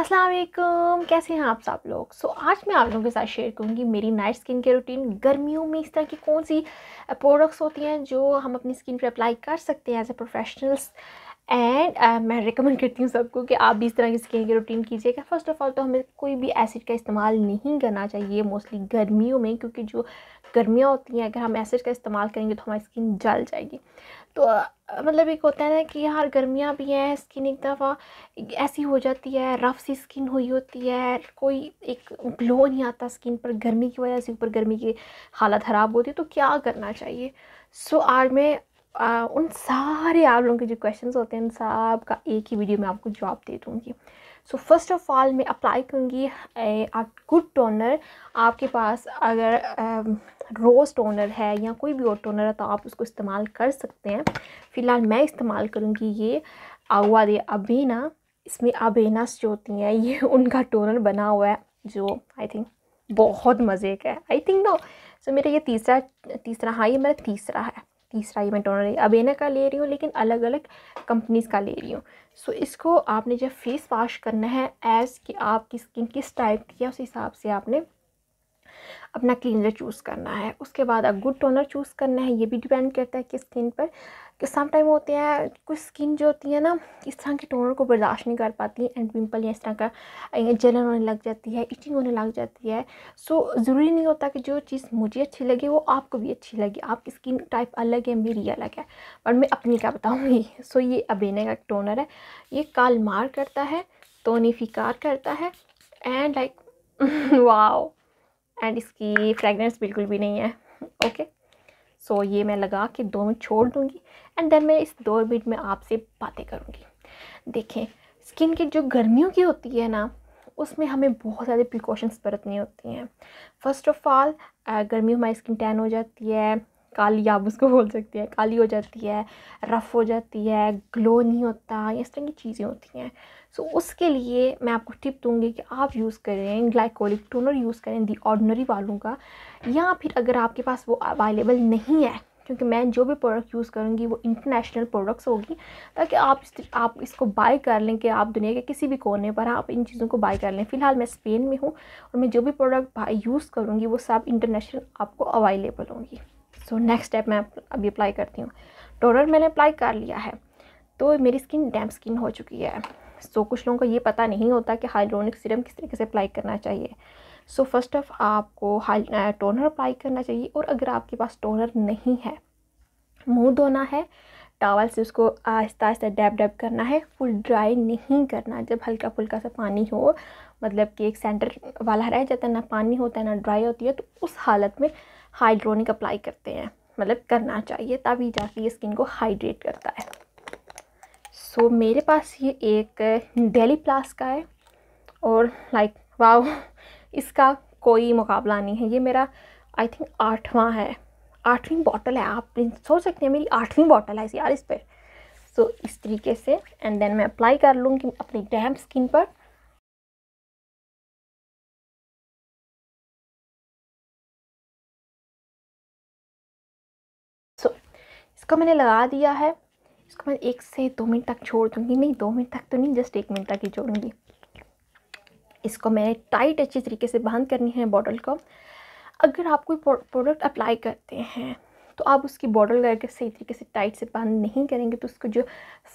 अस्सलाम कैसे हैं आप सब लोग सो so, आज मैं आप लोगों के साथ शेयर करूँगी मेरी नाइट स्किन केयर रूटीन गर्मियों में इस तरह की कौन सी प्रोडक्ट्स होती हैं जो हम अपनी स्किन पर अप्लाई कर सकते हैं as a professionals and uh, मैं रिकमेंड करती हूँ सबको कि आप भी इस तरह की स्किन की रूटीन कीजिएगा फर्स्ट ऑफ ऑल तो हमें कोई भी एसिड का इस्तेमाल नहीं करना चाहिए मोस्टली गर्मियों में क्योंकि जो गर्मियाँ होती हैं अगर हम एसिड का इस्तेमाल करेंगे तो हमारी स्किन जल जाएगी तो मतलब एक होता है ना कि यार गर्मियाँ भी हैं स्किन एक दफ़ा ऐसी हो जाती है रफ सी स्किन हुई होती है कोई एक ग्लो नहीं आता स्किन पर गर्मी की वजह से ऊपर गर्मी की हालत ख़राब होती है तो क्या करना चाहिए सो so, आज मैं आ, उन सारे आप लोगों के जो क्वेश्चंस होते हैं उन सब का एक ही वीडियो में आपको जवाब दे दूँगी सो फर्स्ट ऑफ ऑल मैं अप्लाई करूँगी आप गुड टोनर आपके पास अगर रोज़ टोनर है या कोई भी और टोनर है तो आप उसको इस्तेमाल कर सकते हैं फ़िलहाल मैं इस्तेमाल करूँगी ये आगुआ दे अबेना इसमें अबेनास जो होती हैं ये उनका टोनर बना हुआ है जो आई थिंक बहुत मज़े का है आई थिंक नो सो मेरा ये तीसरा तीसरा हाँ ये मेरा तीसरा है तीसरा ये मैं टोनर अबेना का ले रही हूँ लेकिन अलग अलग कंपनीज़ का ले रही हूँ सो so, इसको आपने जब फेस वाश करना है एज़ कि आपकी स्किन किस टाइप की है उस हिसाब से आपने अपना क्लीनर चूज़ करना है उसके बाद अब गुड टोनर चूज़ करना है ये भी डिपेंड करता है कि स्किन पर कि सम टाइम होते हैं कुछ स्किन जो होती है ना इस तरह के टोनर को बर्दाश्त नहीं कर पाती एंड पिम्पल या इस तरह का जलन होने लग जाती है इचिंग होने लग जाती है सो so, ज़रूरी नहीं होता कि जो चीज़ मुझे अच्छी लगे वो आपको भी अच्छी लगे आपकी स्किन टाइप अलग है मेरी अलग है पर मैं अपनी क्या बताऊँगी सो so, ये अबेना का टोनर है ये काल मार करता है तोनीफिकार करता है एंड लाइक वाओ एंड इसकी फ्रेगरेंस बिल्कुल भी नहीं है ओके सो so, ये मैं लगा के दो मिनट छोड़ दूँगी एंड देन मैं इस दो मिनट में आपसे बातें करूँगी देखें स्किन की जो गर्मियों की होती है ना उसमें हमें बहुत ज़्यादा प्रिकॉशंस बरतनी होती हैं फर्स्ट ऑफ ऑल गर्मी हमारी स्किन टैन हो जाती है काली आप उसको बोल सकते हैं काली हो जाती है रफ़ हो जाती है ग्लो नहीं होता इस तरह की चीज़ें होती हैं सो so, उसके लिए मैं आपको टिप दूंगी कि आप यूज़ करें ग्लाइकोलिक टोनर यूज़ करें दी ऑर्डनरी वालों का या फिर अगर आपके पास वो अवेलेबल नहीं है क्योंकि मैं जो भी प्रोडक्ट यूज़ करूँगी वो इंटरनेशनल प्रोडक्ट्स होगी ताकि आप इस, आप इसको बाय कर लें कि आप दुनिया के किसी भी कोने पर आप इन चीज़ों को बाय कर लें फ़िलहाल मैं स्पेन में हूँ और मैं जो भी प्रोडक्ट यूज़ करूँगी वो सब इंटरनेशनल आपको अवेलेबल होंगी सो नेक्स्ट स्टेप मैं अभी अप्लाई करती हूँ टोनर मैंने अप्लाई कर लिया है तो मेरी स्किन डैम्प स्किन हो चुकी है सो so, कुछ लोगों को ये पता नहीं होता कि हाइड्रोनिक सीरम किस तरीके से अप्लाई करना चाहिए सो फर्स्ट ऑफ आपको हाई टोनर अप्लाई करना चाहिए और अगर आपके पास टोनर नहीं है मुंह धोना है टावल से उसको आहिस्ता आहिस्ता डैब डैब करना है फुल ड्राई नहीं करना जब हल्का फुल्का सा पानी हो मतलब कि एक सेंटर वाला रह जाता है ना पानी होता है ना ड्राई होती है तो उस हालत में हाइड्रोनिक अप्लाई करते हैं मतलब करना चाहिए तभी जाके ये स्किन को हाइड्रेट करता है सो so, मेरे पास ये एक डेली प्लास का है और लाइक like, वाओ इसका कोई मुकाबला नहीं है ये मेरा आई थिंक आठवां है आठवीं बॉटल है आप सोच सकते हैं मेरी आठवीं बॉटल है यार इस पर सो so, इस तरीके से एंड देन मैं अप्लाई कर लूँगी अपनी डैम स्किन पर इसको मैंने लगा दिया है इसको मैं एक से दो मिनट तक छोड़ दूँगी नहीं दो मिनट तक तो नहीं जस्ट एक मिनट तक ही छोड़ूँगी इसको मैंने टाइट अच्छी तरीके से बांध करनी है बॉटल को अगर आप कोई प्रोडक्ट अप्लाई करते हैं तो आप उसकी बॉटल अगर सही तरीके से टाइट से बंद नहीं करेंगे तो उसके जो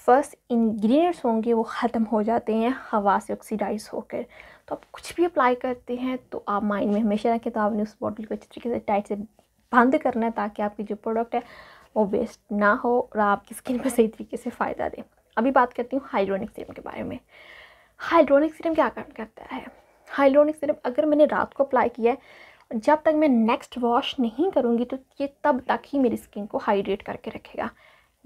फर्स्ट इंग्रेडिएंट्स होंगे वो ख़त्म हो जाते हैं हवा से ऑक्सीडाइज होकर तो आप कुछ भी अप्लाई करते हैं तो आप माइंड में हमेशा रखें तो आपने उस बॉटल को अच्छे तरीके से टाइट से बंद करना है ताकि आपकी जो प्रोडक्ट है वो वेस्ट ना हो और आपकी स्किन पर सही तरीके से फ़ायदा दे अभी बात करती हूँ हाइड्रोनिक सीरम के बारे में हाइड्रोनिक सीरम क्या काम करता है हाइड्रोनिक सीरम अगर मैंने रात को अप्लाई किया है जब तक मैं नेक्स्ट वॉश नहीं करूँगी तो ये तब तक ही मेरी स्किन को हाइड्रेट करके रखेगा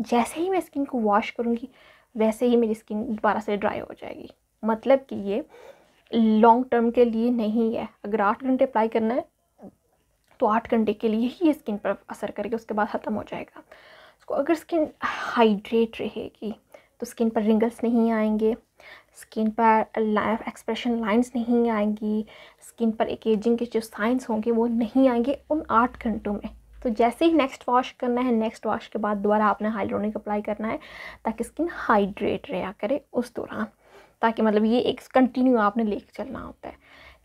जैसे ही मैं स्किन को वॉश करूँगी वैसे ही मेरी स्किन दोबारा से ड्राई हो जाएगी मतलब कि ये लॉन्ग टर्म के लिए नहीं है अगर आठ घंटे अप्लाई करना है तो आठ घंटे के लिए ही स्किन पर असर करेगा उसके बाद ख़त्म हो जाएगा उसको अगर स्किन हाइड्रेट रहेगी तो स्किन पर रिंगल्स नहीं आएंगे स्किन पर लाइफ एक्सप्रेशन लाइंस नहीं आएंगी स्किन पर एक एजिंग के जो साइंस होंगे वो नहीं आएंगे उन आठ घंटों में तो जैसे ही नेक्स्ट वॉश करना है नेक्स्ट वॉश के बाद दोबारा आपने हाइड्रोनिक अप्लाई करना है ताकि स्किन हाइड्रेट रहा करे उस दौरान ताकि मतलब ये एक कंटिन्यू आपने लेके चलना होता है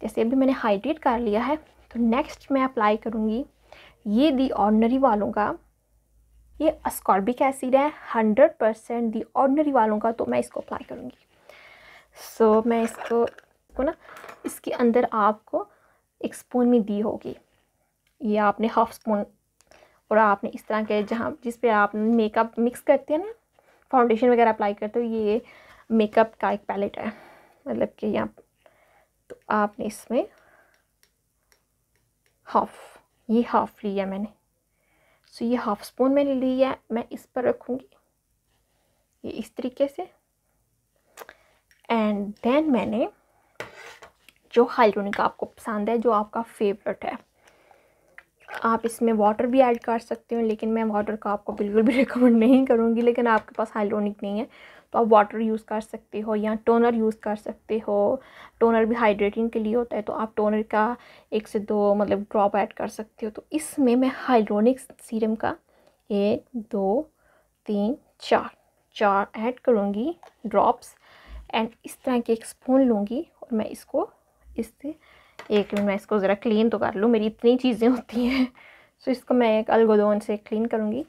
जैसे अभी मैंने हाइड्रेट कर लिया है तो नेक्स्ट मैं अप्लाई करूँगी ये दी ऑर्डनरी वालों का ये अस्कॉर्बिक एसिड है हंड्रेड परसेंट दी ऑर्डनरी वालों का तो मैं इसको अप्लाई करूँगी सो so, मैं इसको को ना इसके अंदर आपको एक स्पून में दी होगी ये आपने हाफ स्पून और आपने इस तरह के जहाँ जिस पे आप मेकअप मिक्स करते हैं ना फाउंडेशन वगैरह अप्लाई करते हो ये मेकअप का एक पैलेट है मतलब कि यहाँ तो आपने इसमें हाफ ये हाफ लिया मैंने सो ये हाफ स्पून मैंने लिया मैं इस पर रखूँगी ये इस तरीके से एंड देन मैंने जो हाइलोनिक आपको पसंद है जो आपका फेवरेट है आप इसमें वाटर भी ऐड कर सकते हो लेकिन मैं वाटर का आपको बिल्कुल भी रिकमेंड नहीं करूँगी लेकिन आपके पास हाइलोनिक नहीं है तो आप वाटर यूज़ कर सकते हो या टोनर यूज़ कर सकते हो टोनर भी हाइड्रेटिंग के लिए होता है तो आप टोनर का एक से दो मतलब ड्रॉप ऐड कर सकते हो तो इसमें मैं हाइड्रोनिक सीरम का एक दो तीन चार चार ऐड करूँगी ड्रॉप्स एंड इस तरह की एक स्पून लूँगी और मैं इसको इससे एक मिनट मैं इसको ज़रा क्लीन तो कर लूँ मेरी इतनी चीज़ें होती हैं सो तो so, इसको मैं एक अलगोदोन से क्लीन करूँगी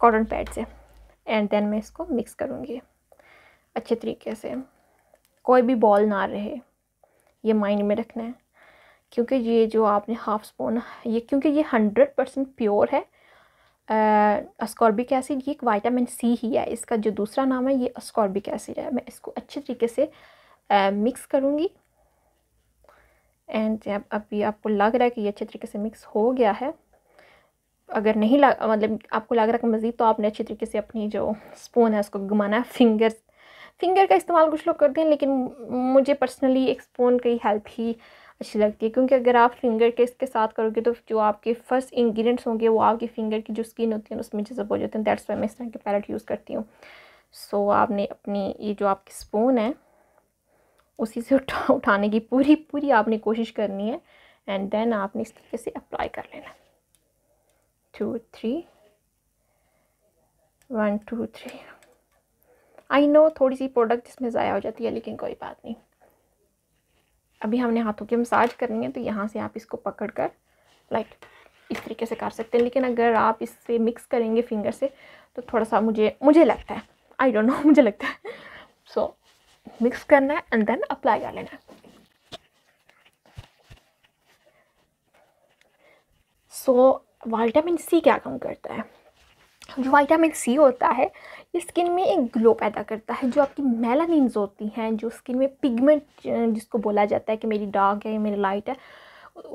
कॉटन पैड से एंड देन मैं इसको मिक्स करूँगी अच्छे तरीके से कोई भी बॉल ना रहे ये माइंड में रखना है क्योंकि ये जो आपने हाफ स्पून ये क्योंकि ये हंड्रेड परसेंट प्योर है अस्कॉर्बिक एसिड ये एक वाइटामिन सी ही है इसका जो दूसरा नाम है ये अस्कॉर्बिक एसिड है मैं इसको अच्छे तरीके से मिक्स करूँगी एंड अब अभी आपको लग रहा है कि ये अच्छे तरीके से मिक्स हो गया है अगर नहीं लग मतलब आपको लग रहा है मज़ीद तो आपने अच्छी तरीके से अपनी जो स्पून है उसको घुमाना है फिंगर्स फिंगर का इस्तेमाल कुछ लोग करते हैं लेकिन मुझे पर्सनली एक स्पून की हेल्प ही अच्छी लगती है क्योंकि अगर आप फिंगर के इसके साथ करोगे तो जो आपके फर्स्ट इंग्रेडिएंट्स होंगे वो आपकी फिंगर की जो स्किन होती है उसमें जजब हो जाते हैं दैट्स वाई मैं इस तरह के पैलेट यूज़ करती हूँ सो so, आपने अपनी ये जो आपकी स्पून है उसी से उठा उठाने की पूरी पूरी आपने कोशिश करनी है एंड देन आपने इस तरीके से अप्लाई कर लेना two three one two three I know थोड़ी सी प्रोडक्ट इसमें ज़ाया हो जाती है लेकिन कोई बात नहीं अभी हमने हाथों की मसाज करनी है तो यहाँ से आप इसको पकड़ कर लाइक इस तरीके से कर सकते हैं लेकिन अगर आप इससे मिक्स करेंगे फिंगर से तो थोड़ा सा मुझे मुझे लगता है आई डोंट नो मुझे लगता है सो so, मिक्स करना है एंड देन अप्लाई कर लेना है सो so, वाइटामिन सी क्या काम करता है जो वाइटामिन सी होता है ये स्किन में एक ग्लो पैदा करता है जो आपकी मेलानिन्स होती हैं जो स्किन में पिगमेंट जिसको बोला जाता है कि मेरी डार्क है मेरी लाइट है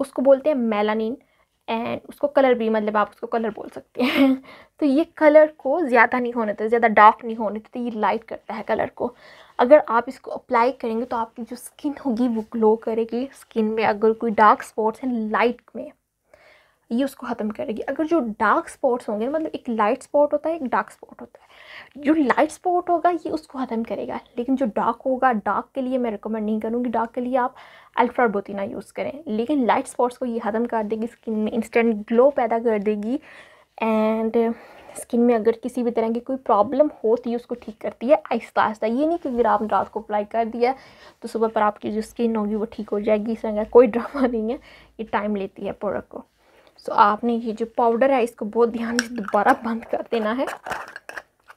उसको बोलते हैं मेलानिन एंड उसको कलर भी मतलब आप उसको कलर बोल सकते हैं तो ये कलर को ज़्यादा नहीं होने देते ज़्यादा डार्क नहीं होने देते ये लाइट करता है कलर को अगर आप इसको अप्लाई करेंगे तो आपकी जो स्किन होगी वो ग्लो करेगी स्किन में अगर कोई डार्क स्पॉट्स हैं लाइट में ये उसको ख़त्म करेगी अगर जो डार्क स्पॉट्स होंगे मतलब एक लाइट स्पॉट होता है एक डार्क स्पॉट होता है जो लाइट स्पॉट होगा ये उसको ख़त्म करेगा लेकिन जो डार्क होगा डार्क के लिए मैं रिकमेंड नहीं करूँगी डार्क के लिए आप अल्ट्राबोतिना यूज़ करें लेकिन लाइट स्पॉट्स को ये ख़त्म कर देगी स्किन में इंस्टेंट ग्लो पैदा कर देगी एंड स्किन में अगर किसी भी तरह की कोई प्रॉब्लम होती है उसको ठीक करती है आहिस्ता आहिस्ता ये नहीं कि अगर आपने रात को अप्लाई कर दिया तो सुबह पर आपकी जो स्किन होगी वो ठीक हो जाएगी इस तरह कोई ड्रामा नहीं है ये टाइम लेती है प्रोडक्ट को सो तो आपने ये जो पाउडर है इसको बहुत ध्यान से दोबारा बंद कर देना है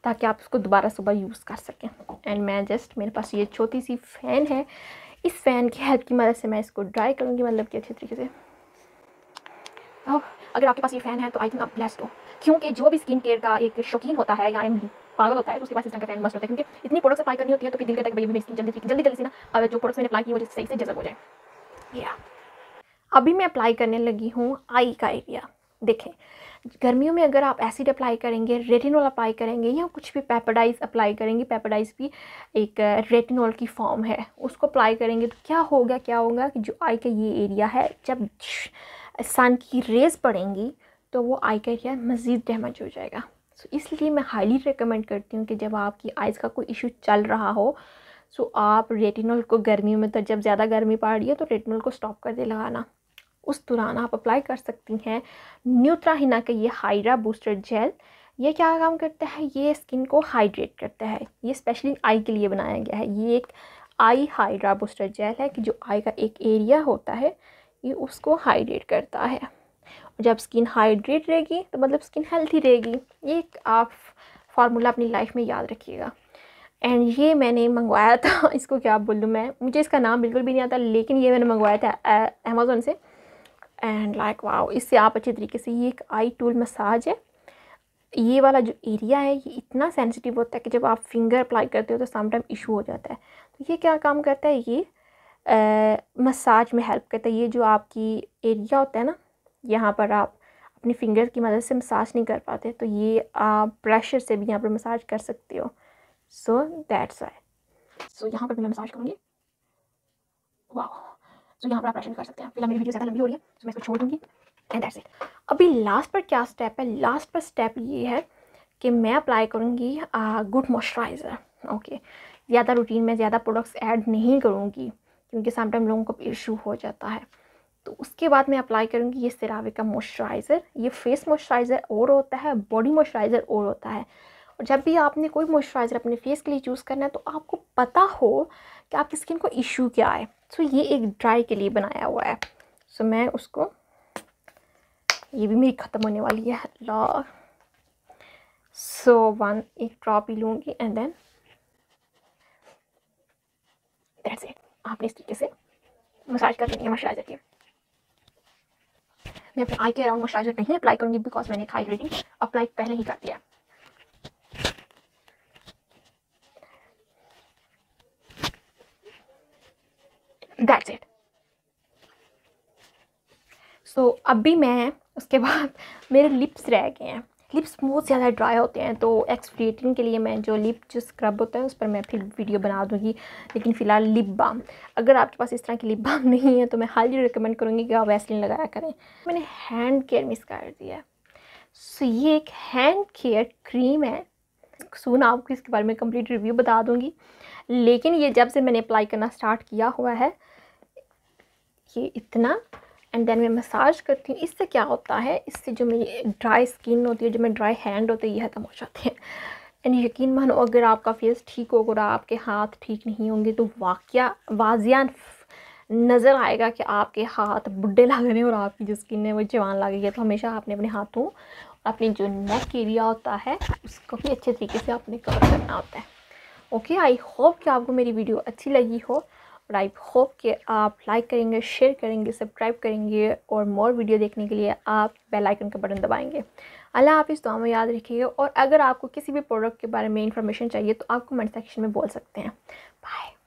ताकि आप उसको दोबारा सुबह यूज़ कर सकें एंड मैं जस्ट मेरे पास ये छोटी सी फ़ैन है इस फ़ैन की हेल्प की मदद से मैं इसको ड्राई करूँगी मतलब कि अच्छे तरीके से अगर आपके पास ये फ़ैन है तो आई थिंक आप ब्लेस्ड हो क्योंकि जो भी स्किन केयर का एक शौकीन होता है या पागल होता है तो उसके पास इस तरह का फैन मस्त होता है क्योंकि इतनी प्रोडक्ट्स अप्लाई करनी होती है तो फिर दिल करता है भाई मेरी स्किन जल्दी जल्दी जल्दी से ना अगर जो प्रोडक्ट्स मैंने अप्लाई किए वो सही से जजब हो जाए या yeah. अभी मैं अप्लाई करने लगी हूँ आई का एरिया देखें गर्मियों में अगर आप एसिड अप्लाई करेंगे रेटिनॉल अप्लाई करेंगे या कुछ भी पेपाडाइज अप्लाई करेंगे पेपाडाइज भी एक रेटिनॉल uh, की फॉर्म है उसको अप्लाई करेंगे तो क्या होगा क्या होगा कि जो आई का ये एरिया है जब सन की रेज पड़ेंगी तो वो आई का एरिया मज़ीद डैमेज हो जाएगा सो so, इसलिए मैं हाईली रिकमेंड करती हूँ कि जब आपकी आइज़ का कोई इशू चल रहा हो सो so, आप रेटिनॉल को गर्मियों में तो जब ज़्यादा गर्मी पड़ रही है तो रेटिनॉल को स्टॉप कर दे लगाना उस दौरान आप अप्लाई कर सकती हैं न्यूट्राहिना का ये हाइड्रा बूस्टर जेल ये क्या काम करता है ये स्किन को हाइड्रेट करता है ये स्पेशली आई के लिए बनाया गया है ये एक आई हाइड्रा बूस्टर जेल है कि जो आई का एक एरिया होता है ये उसको हाइड्रेट करता है और जब स्किन हाइड्रेट रहेगी तो मतलब स्किन हेल्थी रहेगी ये एक आप फार्मूला अपनी लाइफ में याद रखिएगा एंड ये मैंने मंगवाया था इसको क्या बोलूँ मैं मुझे इसका नाम बिल्कुल भी नहीं आता लेकिन ये मैंने मंगवाया था अमेज़ोन से एंड लाइक वाओ इससे आप अच्छे तरीके से ये एक आई टूल मसाज है ये वाला जो एरिया है ये इतना सेंसिटिव होता है कि जब आप फिंगर अप्लाई करते हो तो समटाइम इशू हो जाता है तो ये क्या काम करता है ये मसाज में हेल्प करता है ये जो आपकी एरिया होता है ना यहाँ पर आप अपनी फिंगर की मदद से मसाज नहीं कर पाते तो ये आप प्रेशर से भी यहाँ पर मसाज कर सकते हो सो दैट्स आई सो यहाँ पर मैं मसाज करूँगी वाह सो तो यहाँ पर आप राशन कर सकते हैं फिलहाल मेरी वीडियो ज़्यादा लंबी हो रही है तो मैं इसको छोड़ दूँगी एंड दैट्स इट अभी लास्ट पर क्या स्टेप है लास्ट पर स्टेप ये है कि मैं अप्लाई करूँगी गुड मॉइस्चराइज़र ओके ज़्यादा रूटीन में ज़्यादा प्रोडक्ट्स ऐड नहीं करूँगी क्योंकि समटाइम लोगों को इशू हो जाता है तो उसके बाद मैं अप्लाई करूँगी ये सिरावे का मॉइस्चराइज़र ये फेस मॉइस्चराइज़र और होता है बॉडी मॉइस्चराइज़र और होता है और जब भी आपने कोई मॉइस्चराइज़र अपने फेस के लिए चूज करना है तो आपको पता हो कि आपकी स्किन को इशू क्या है सो ये एक ड्राई के लिए बनाया हुआ है सो मैं उसको ये भी मेरी ख़त्म होने वाली है ला सो वन एक ड्रॉप ही लूँगी एंड देन दैट्स इट आपने इस तरीके से मसाज कर लेंगे मॉइस्चराइज़र की मैं अपने आई के अराउंड मॉइस्चराइजर नहीं अप्लाई करूँगी बिकॉज मैंने हाइड्रेटिंग अप्लाई पहले ही कर दिया दैट्स इट सो अब भी मैं उसके बाद मेरे लिप्स रह गए हैं लिप्स बहुत ज़्यादा ड्राई होते हैं तो एक्सफ्रिएटिंग के लिए मैं जो लिप जो स्क्रब होता है उस पर मैं फिर वीडियो बना दूँगी लेकिन फ़िलहाल लिप बाम अगर आपके पास इस तरह की लिप बाम नहीं है तो मैं हाल ही रिकमेंड करूँगी कि आप वैसलिन लगाया करें मैंने हैंड केयर मिस कर दिया है सो ये एक हैंड केयर क्रीम है सुन आपको इसके बारे में कम्प्लीट रिव्यू बता दूँगी लेकिन ये जब से मैंने अप्लाई करना स्टार्ट किया हुआ है ये इतना एंड देन मैं मसाज करती हूँ इससे क्या होता है इससे जो मेरी ड्राई स्किन होती है जो मेरे ड्राई हैंड होते हैं ये ख़त्म हो जाते हैं एंड यकीन मानो अगर आपका फेस ठीक होगा और आपके हाथ ठीक नहीं होंगे तो वाक़ वाजिया नज़र आएगा कि आपके हाथ बुढ़े लग रहे हैं और आपकी जो स्किन है वो जवान लग रही है तो हमेशा आपने अपने हाथों अपनी जो नेक एरिया होता है उसको भी अच्छे तरीके से आपने कवर करना होता है ओके आई होप कि आपको मेरी वीडियो अच्छी लगी हो और आई होप कि आप लाइक करेंगे शेयर करेंगे सब्सक्राइब करेंगे और मोर वीडियो देखने के लिए आप बेल आइकन का बटन दबाएंगे अल्लाह आप इस दुआ में याद रखिएगा और अगर आपको किसी भी प्रोडक्ट के बारे में इन्फॉर्मेशन चाहिए तो आप कमेंट सेक्शन में बोल सकते हैं बाय